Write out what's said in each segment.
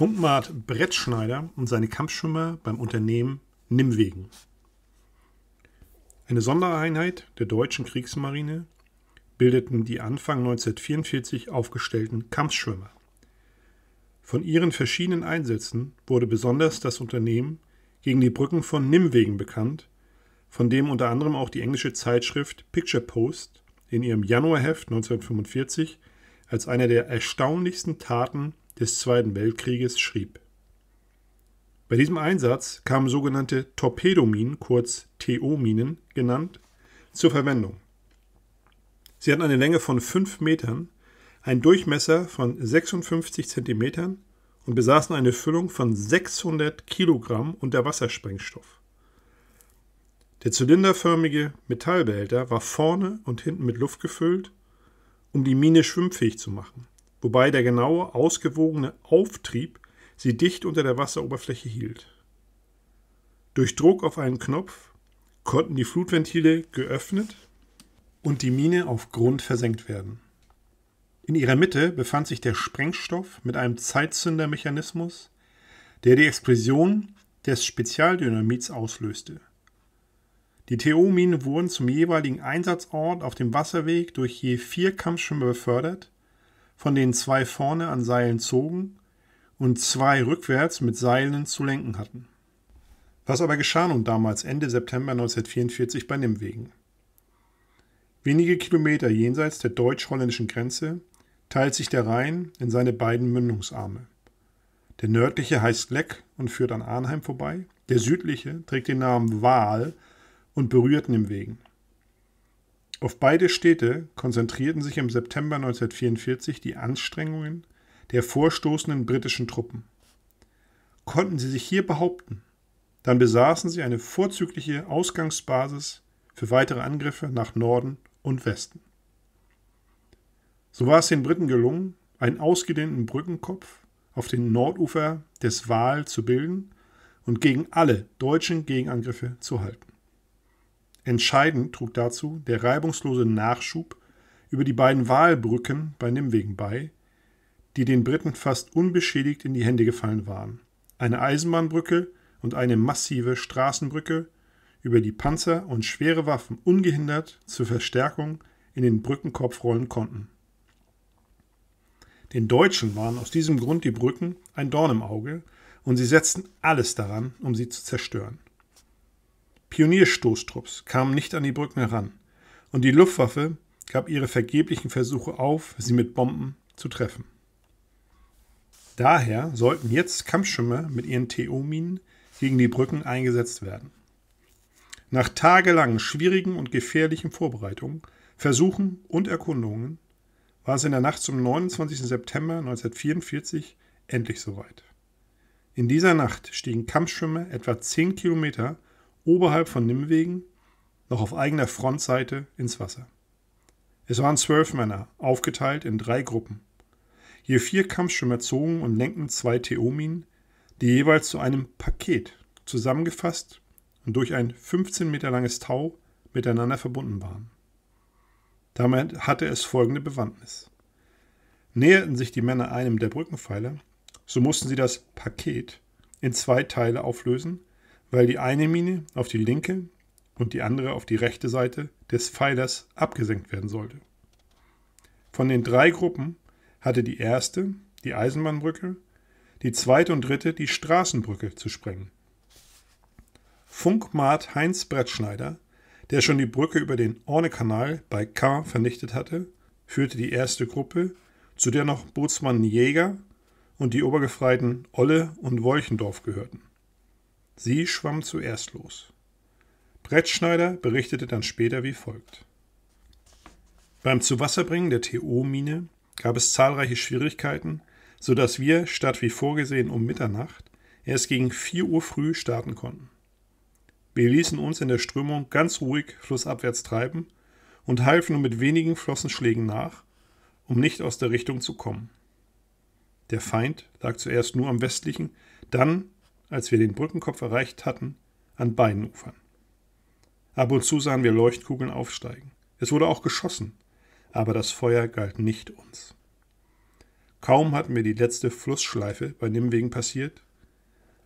Funkmart Brettschneider und seine Kampfschwimmer beim Unternehmen Nimwegen. Eine Sondereinheit der deutschen Kriegsmarine bildeten die Anfang 1944 aufgestellten Kampfschwimmer. Von ihren verschiedenen Einsätzen wurde besonders das Unternehmen gegen die Brücken von Nimwegen bekannt, von dem unter anderem auch die englische Zeitschrift Picture Post in ihrem Januarheft 1945 als einer der erstaunlichsten Taten des Zweiten Weltkrieges schrieb. Bei diesem Einsatz kamen sogenannte Torpedominen, kurz TO-Minen genannt, zur Verwendung. Sie hatten eine Länge von 5 Metern, einen Durchmesser von 56 Zentimetern und besaßen eine Füllung von 600 Kilogramm Unterwassersprengstoff. Der zylinderförmige Metallbehälter war vorne und hinten mit Luft gefüllt, um die Mine schwimmfähig zu machen wobei der genaue, ausgewogene Auftrieb sie dicht unter der Wasseroberfläche hielt. Durch Druck auf einen Knopf konnten die Flutventile geöffnet und die Mine auf Grund versenkt werden. In ihrer Mitte befand sich der Sprengstoff mit einem Zeitzündermechanismus, der die Explosion des Spezialdynamits auslöste. Die TO-Minen wurden zum jeweiligen Einsatzort auf dem Wasserweg durch je vier Kampfschwimmer befördert, von denen zwei vorne an Seilen zogen und zwei rückwärts mit Seilen zu lenken hatten. Was aber geschah nun damals Ende September 1944 bei Nimwegen? Wenige Kilometer jenseits der deutsch-holländischen Grenze teilt sich der Rhein in seine beiden Mündungsarme. Der nördliche heißt Leck und führt an Arnheim vorbei, der südliche trägt den Namen Waal und berührt Nimwegen. Auf beide Städte konzentrierten sich im September 1944 die Anstrengungen der vorstoßenden britischen Truppen. Konnten sie sich hier behaupten, dann besaßen sie eine vorzügliche Ausgangsbasis für weitere Angriffe nach Norden und Westen. So war es den Briten gelungen, einen ausgedehnten Brückenkopf auf den Nordufer des Waal zu bilden und gegen alle deutschen Gegenangriffe zu halten. Entscheidend trug dazu der reibungslose Nachschub über die beiden Wahlbrücken bei Nimwegen bei, die den Briten fast unbeschädigt in die Hände gefallen waren. Eine Eisenbahnbrücke und eine massive Straßenbrücke, über die Panzer und schwere Waffen ungehindert zur Verstärkung in den Brückenkopf rollen konnten. Den Deutschen waren aus diesem Grund die Brücken ein Dorn im Auge und sie setzten alles daran, um sie zu zerstören. Pionierstoßtrupps kamen nicht an die Brücken heran und die Luftwaffe gab ihre vergeblichen Versuche auf, sie mit Bomben zu treffen. Daher sollten jetzt Kampfschirme mit ihren TO-Minen gegen die Brücken eingesetzt werden. Nach tagelangen schwierigen und gefährlichen Vorbereitungen, Versuchen und Erkundungen war es in der Nacht zum 29. September 1944 endlich soweit. In dieser Nacht stiegen Kampfschwimmer etwa 10 Kilometer oberhalb von Nimwegen noch auf eigener Frontseite ins Wasser. Es waren zwölf Männer, aufgeteilt in drei Gruppen. Je vier Kampfschwimmer zogen und lenkten zwei Theominen, die jeweils zu einem Paket zusammengefasst und durch ein 15 Meter langes Tau miteinander verbunden waren. Damit hatte es folgende Bewandtnis. Näherten sich die Männer einem der Brückenpfeiler, so mussten sie das Paket in zwei Teile auflösen weil die eine Mine auf die linke und die andere auf die rechte Seite des Pfeilers abgesenkt werden sollte. Von den drei Gruppen hatte die erste, die Eisenbahnbrücke, die zweite und dritte die Straßenbrücke zu sprengen. Funkmart Heinz Brettschneider, der schon die Brücke über den Orne-Kanal bei Caen vernichtet hatte, führte die erste Gruppe, zu der noch Bootsmann Jäger und die Obergefreiten Olle und Wolchendorf gehörten. Sie schwamm zuerst los. Brettschneider berichtete dann später wie folgt. Beim Zuwasserbringen der TO-Mine gab es zahlreiche Schwierigkeiten, sodass wir statt wie vorgesehen um Mitternacht erst gegen 4 Uhr früh starten konnten. Wir ließen uns in der Strömung ganz ruhig flussabwärts treiben und halfen nur mit wenigen Flossenschlägen nach, um nicht aus der Richtung zu kommen. Der Feind lag zuerst nur am westlichen, dann als wir den Brückenkopf erreicht hatten, an beiden Ufern. Ab und zu sahen wir Leuchtkugeln aufsteigen. Es wurde auch geschossen, aber das Feuer galt nicht uns. Kaum hatten wir die letzte Flussschleife bei Nimwegen passiert,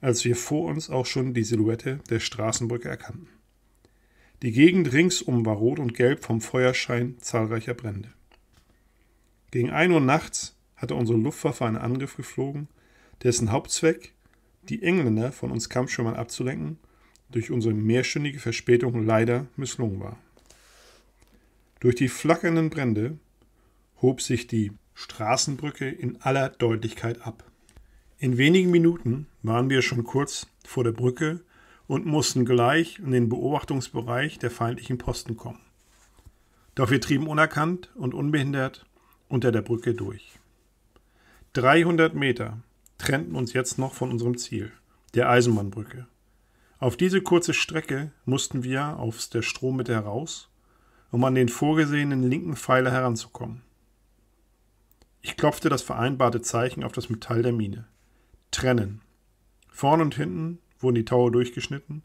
als wir vor uns auch schon die Silhouette der Straßenbrücke erkannten. Die Gegend ringsum war rot und gelb vom Feuerschein zahlreicher Brände. Gegen ein Uhr nachts hatte unsere Luftwaffe einen Angriff geflogen, dessen Hauptzweck die Engländer von uns Kampfschwimmern abzulenken, durch unsere mehrstündige Verspätung leider misslungen war. Durch die flackernden Brände hob sich die Straßenbrücke in aller Deutlichkeit ab. In wenigen Minuten waren wir schon kurz vor der Brücke und mussten gleich in den Beobachtungsbereich der feindlichen Posten kommen. Doch wir trieben unerkannt und unbehindert unter der Brücke durch. 300 Meter trennten uns jetzt noch von unserem Ziel, der Eisenbahnbrücke. Auf diese kurze Strecke mussten wir aufs der Strommitte heraus, um an den vorgesehenen linken Pfeiler heranzukommen. Ich klopfte das vereinbarte Zeichen auf das Metall der Mine. Trennen. Vorn und hinten wurden die Taue durchgeschnitten,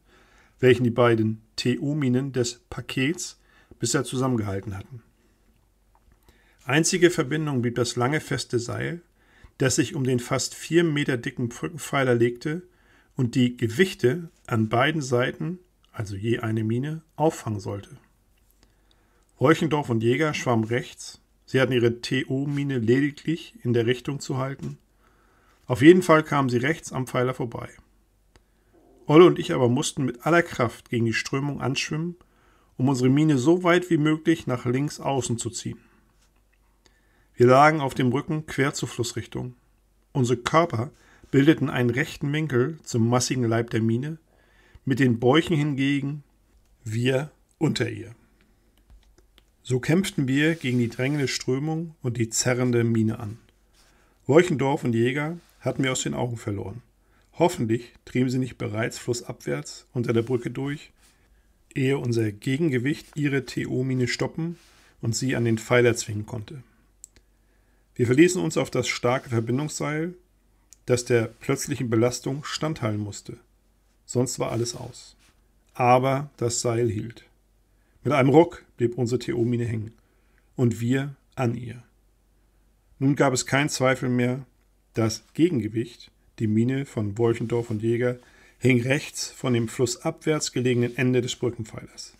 welchen die beiden TU-Minen des Pakets bisher zusammengehalten hatten. Einzige Verbindung blieb das lange feste Seil, das sich um den fast vier Meter dicken Brückenpfeiler legte und die Gewichte an beiden Seiten, also je eine Mine, auffangen sollte. Reuchendorf und Jäger schwammen rechts, sie hatten ihre TO-Mine lediglich in der Richtung zu halten. Auf jeden Fall kamen sie rechts am Pfeiler vorbei. Olle und ich aber mussten mit aller Kraft gegen die Strömung anschwimmen, um unsere Mine so weit wie möglich nach links außen zu ziehen. Wir lagen auf dem Rücken quer zur Flussrichtung. Unsere Körper bildeten einen rechten Winkel zum massigen Leib der Mine, mit den Bäuchen hingegen wir unter ihr. So kämpften wir gegen die drängende Strömung und die zerrende Mine an. Wolchendorf und Jäger hatten wir aus den Augen verloren. Hoffentlich trieben sie nicht bereits flussabwärts unter der Brücke durch, ehe unser Gegengewicht ihre TO-Mine stoppen und sie an den Pfeiler zwingen konnte. Wir verließen uns auf das starke Verbindungsseil, das der plötzlichen Belastung standhalten musste. Sonst war alles aus. Aber das Seil hielt. Mit einem Ruck blieb unsere Theomine hängen. Und wir an ihr. Nun gab es keinen Zweifel mehr, das Gegengewicht, die Mine von Wolchendorf und Jäger, hing rechts von dem flussabwärts gelegenen Ende des Brückenpfeilers.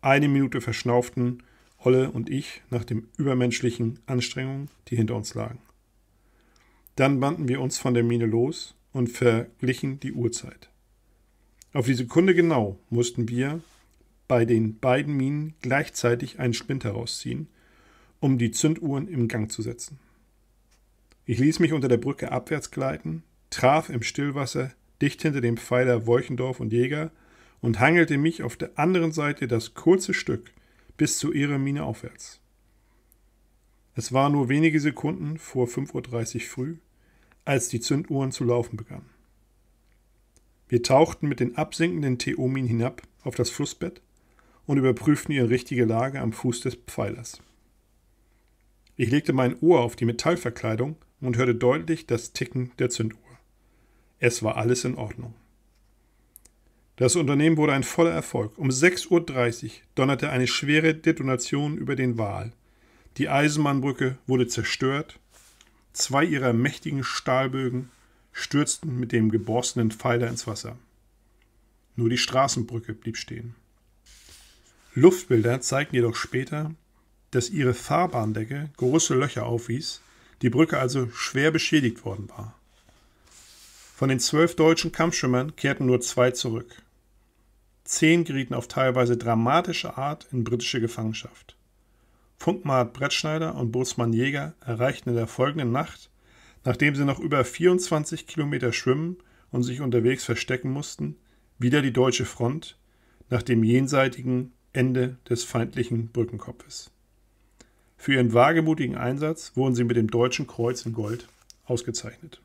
Eine Minute verschnauften Holle und ich nach den übermenschlichen Anstrengungen, die hinter uns lagen. Dann banden wir uns von der Mine los und verglichen die Uhrzeit. Auf die Sekunde genau mussten wir bei den beiden Minen gleichzeitig einen Splint herausziehen, um die Zünduhren im Gang zu setzen. Ich ließ mich unter der Brücke abwärts gleiten, traf im Stillwasser dicht hinter dem Pfeiler Wolchendorf und Jäger und hangelte mich auf der anderen Seite das kurze Stück – bis zu ihrer Mine aufwärts. Es war nur wenige Sekunden vor 5.30 Uhr früh, als die Zünduhren zu laufen begannen. Wir tauchten mit den absinkenden Theomin hinab auf das Flussbett und überprüften ihre richtige Lage am Fuß des Pfeilers. Ich legte mein Ohr auf die Metallverkleidung und hörte deutlich das Ticken der Zünduhr. Es war alles in Ordnung. Das Unternehmen wurde ein voller Erfolg. Um 6.30 Uhr donnerte eine schwere Detonation über den Wal. Die Eisenbahnbrücke wurde zerstört. Zwei ihrer mächtigen Stahlbögen stürzten mit dem geborstenen Pfeiler ins Wasser. Nur die Straßenbrücke blieb stehen. Luftbilder zeigten jedoch später, dass ihre Fahrbahndecke große Löcher aufwies, die Brücke also schwer beschädigt worden war. Von den zwölf deutschen Kampfschwimmern kehrten nur zwei zurück. Zehn gerieten auf teilweise dramatische Art in britische Gefangenschaft. Funkmaat Brettschneider und Bootsmann Jäger erreichten in der folgenden Nacht, nachdem sie noch über 24 Kilometer schwimmen und sich unterwegs verstecken mussten, wieder die deutsche Front nach dem jenseitigen Ende des feindlichen Brückenkopfes. Für ihren wagemutigen Einsatz wurden sie mit dem Deutschen Kreuz in Gold ausgezeichnet.